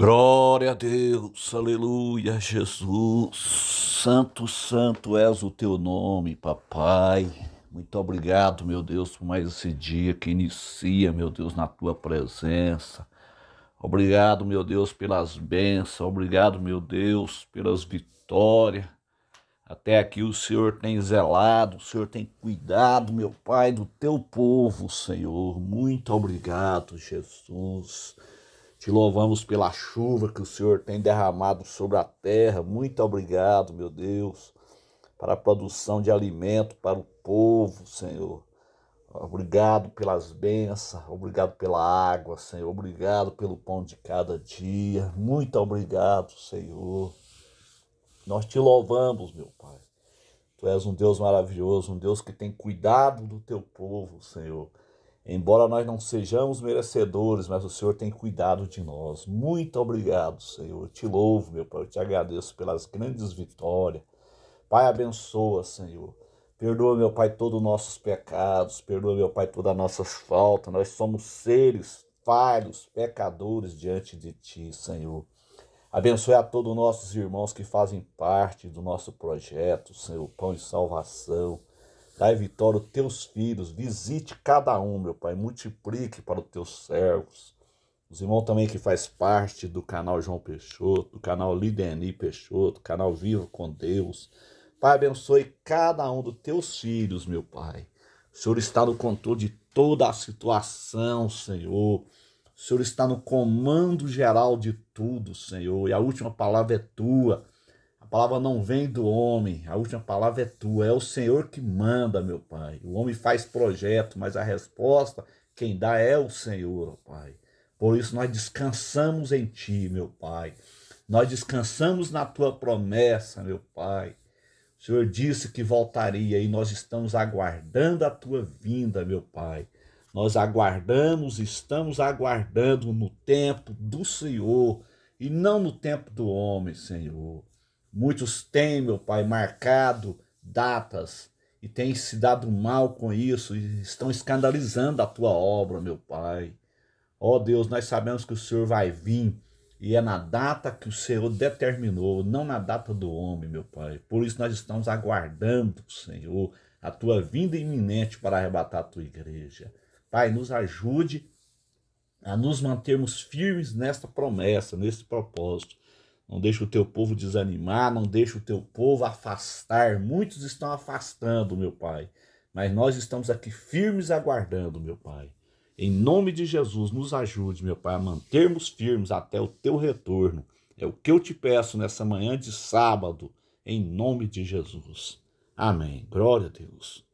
Glória a Deus, aleluia, Jesus. Santo, santo és o teu nome, papai. Muito obrigado, meu Deus, por mais esse dia que inicia, meu Deus, na tua presença. Obrigado, meu Deus, pelas bênçãos. Obrigado, meu Deus, pelas vitórias. Até aqui o Senhor tem zelado, o Senhor tem cuidado, meu Pai, do teu povo, Senhor. Muito obrigado, Jesus. Te louvamos pela chuva que o Senhor tem derramado sobre a terra. Muito obrigado, meu Deus, para a produção de alimento para o povo, Senhor. Obrigado pelas bênçãos, obrigado pela água, Senhor. Obrigado pelo pão de cada dia. Muito obrigado, Senhor. Nós te louvamos, meu Pai. Tu és um Deus maravilhoso, um Deus que tem cuidado do teu povo, Senhor. Embora nós não sejamos merecedores, mas o Senhor tem cuidado de nós. Muito obrigado, Senhor. Eu te louvo, meu Pai. Eu te agradeço pelas grandes vitórias. Pai, abençoa, Senhor. Perdoa, meu Pai, todos os nossos pecados. Perdoa, meu Pai, todas as nossas faltas. Nós somos seres falhos, pecadores diante de Ti, Senhor. Abençoe a todos os nossos irmãos que fazem parte do nosso projeto, Senhor, Pão e Salvação. Dai vitória aos teus filhos, visite cada um, meu Pai, multiplique para os teus servos. Os irmãos também que faz parte do canal João Peixoto, do canal Lideni Peixoto, canal Vivo com Deus. Pai, abençoe cada um dos teus filhos, meu Pai. O Senhor está no controle de toda a situação, Senhor. O Senhor está no comando geral de tudo, Senhor. E a última palavra é tua palavra não vem do homem, a última palavra é tua, é o Senhor que manda, meu Pai. O homem faz projeto, mas a resposta quem dá é o Senhor, ó Pai. Por isso nós descansamos em Ti, meu Pai. Nós descansamos na Tua promessa, meu Pai. O Senhor disse que voltaria e nós estamos aguardando a Tua vinda, meu Pai. Nós aguardamos, estamos aguardando no tempo do Senhor e não no tempo do homem, Senhor. Muitos têm, meu Pai, marcado datas e têm se dado mal com isso e estão escandalizando a tua obra, meu Pai. Ó oh, Deus, nós sabemos que o Senhor vai vir e é na data que o Senhor determinou, não na data do homem, meu Pai. Por isso nós estamos aguardando, Senhor, a tua vinda iminente para arrebatar a tua igreja. Pai, nos ajude a nos mantermos firmes nesta promessa, nesse propósito. Não deixa o teu povo desanimar, não deixa o teu povo afastar. Muitos estão afastando, meu Pai, mas nós estamos aqui firmes aguardando, meu Pai. Em nome de Jesus, nos ajude, meu Pai, a mantermos firmes até o teu retorno. É o que eu te peço nessa manhã de sábado, em nome de Jesus. Amém. Glória a Deus.